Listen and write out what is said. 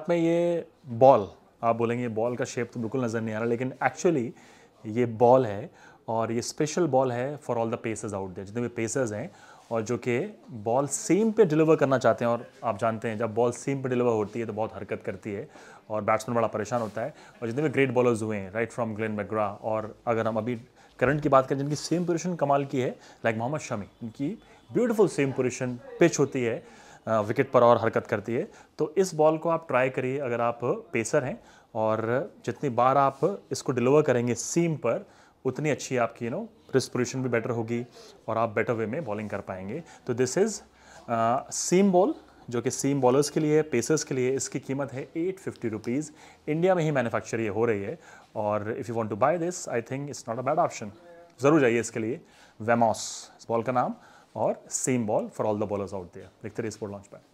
आप में ये बॉल आप बोलेंगे बॉल का शेप तो बिल्कुल नज़र नहीं आ रहा लेकिन एक्चुअली ये बॉल है और ये स्पेशल बॉल है for all the pacers out there जितने भी पेसर्स हैं और जो कि बॉल सेम पे डिलीवर करना चाहते हैं और आप जानते हैं जब बॉल सेम पे डिलीवर होती है तो बहुत हरकत करती है और बैट्समैन बड़ा परेशान होता है और जितने भी ग्रेट बॉलर्स हुए हैं राइट फ्रॉम ग्लेन मैग्रा और अगर हम अभी करंट की बात करें जिनकी सेम पोजिशन कमाल की है लाइक मोहम्मद शमी इनकी ब्यूटीफुल सेम पोजिशन पिच होती है विकेट पर और हरकत करती है तो इस बॉल को आप ट्राई करिए अगर आप पेसर हैं और जितनी बार आप इसको डिलीवर करेंगे सीम पर उतनी अच्छी आपकी यू नो रिस्क पोजिशन भी बेटर होगी और आप बेटर वे में बॉलिंग कर पाएंगे तो दिस इज़ सीम बॉल जो कि सीम बॉलर्स के लिए पेसर्स के लिए इसकी कीमत है एट फिफ्टी रुपीज़ इंडिया में ही मैन्युफैक्चर ये हो रही है और if you want to buy this I think it's not a bad option ज़रूर जाइए इसके लिए वेमॉस इस बॉल का नाम or same ball for all the bowlers out there. Like there is for launch pad.